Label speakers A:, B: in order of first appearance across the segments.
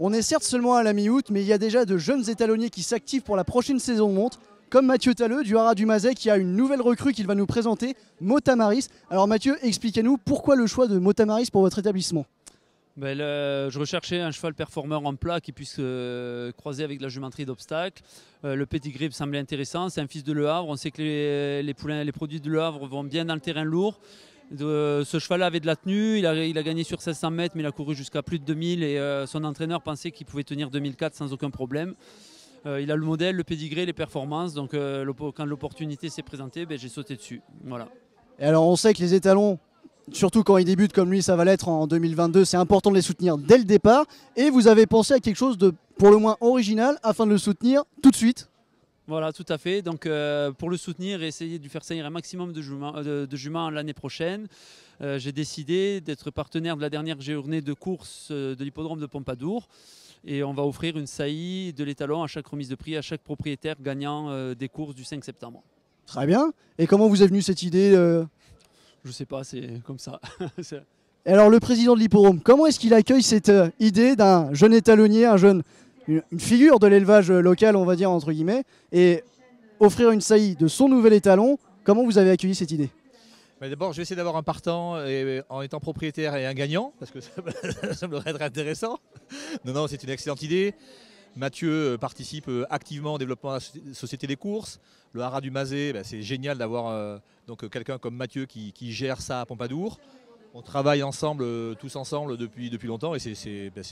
A: On est certes seulement à la mi-août, mais il y a déjà de jeunes étalonniers qui s'activent pour la prochaine saison de montre, comme Mathieu Talleux du Haras du Mazet qui a une nouvelle recrue qu'il va nous présenter, Motamaris. Alors Mathieu, expliquez-nous pourquoi le choix de Motamaris pour votre établissement
B: ben, je recherchais un cheval performeur en plat qui puisse euh, croiser avec la jumenterie d'obstacles. Euh, le petit grip semblait intéressant. C'est un fils de Le Havre. On sait que les, les produits de Le Havre vont bien dans le terrain lourd. Euh, ce cheval-là avait de la tenue, il a, gagné sur 1600 mètres, mais il a couru jusqu'à plus de 2000 et euh, son entraîneur pensait qu'il pouvait tenir 2004 sans aucun problème. Euh, il a le modèle, le pédigré, les performances, donc quand l'opportunité s'est présentée, ben, j'ai sauté dessus. Voilà.
A: Et alors on sait que les étalons, surtout quand ils débutent comme lui, ça va l'être en 2022, c'est important de les soutenir dès le départ. Et vous avez pensé à quelque chose de pour le moins original afin de le soutenir tout de suite
B: voilà, tout à fait. Donc, euh, pour le soutenir et essayer de lui faire saillir un maximum de juments, euh, de, l'année prochaine, euh, j'ai décidé d'être partenaire de la dernière journée de course de l'hippodrome de Pompadour. Et on va offrir une saillie de l'étalon à chaque remise de prix, à chaque propriétaire gagnant des courses du 5 septembre.
A: Très bien. Et comment vous est venue cette idée Je sais pas, c'est
B: comme ça.
A: alors, le président de l'hippodrome, comment est-ce qu'il accueille cette idée d'un jeune étalonnier, un jeune une, figure de l'élevage local, on va dire, entre guillemets, et offrir une saillie de son nouvel étalon. Comment vous avez accueilli cette idée
C: D'abord, je vais essayer d'avoir un partant et, en étant propriétaire et un gagnant, parce que ça, me être intéressant. Non, non, c'est une excellente idée. Mathieu participe euh, activement au développement de la Société des courses. Le haras du Mazé, bah, c'est génial d'avoir euh, euh, quelqu'un comme Mathieu qui, gère ça à Pompadour. On travaille ensemble, tous ensemble depuis, depuis longtemps et c'est bah,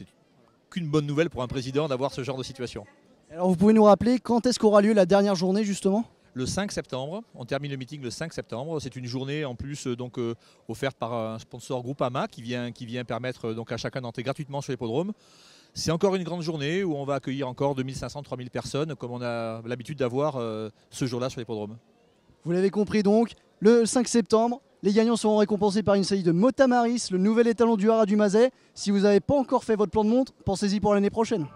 C: bonne nouvelle pour un président d'avoir ce genre de situation.
A: Alors vous pouvez nous rappeler quand est-ce qu'aura lieu la dernière journée justement
C: le 5 septembre. On termine le meeting le 5 septembre. C'est une journée en plus euh, donc euh, offerte par un sponsor Groupama qui vient, qui vient permettre euh, donc à chacun d'entrer gratuitement sur l'hippodrome. C'est encore une grande journée où on va accueillir encore 2500-3000 personnes comme on a l'habitude d'avoir ce jour-là sur l'hippodrome.
A: Vous l'avez compris donc, le 5 septembre, les gagnants seront récompensés par une série de Motamaris, le nouvel étalon du haras du Mazet. Si vous n'avez pas encore fait votre plan de montre, pensez-y pour l'année prochaine.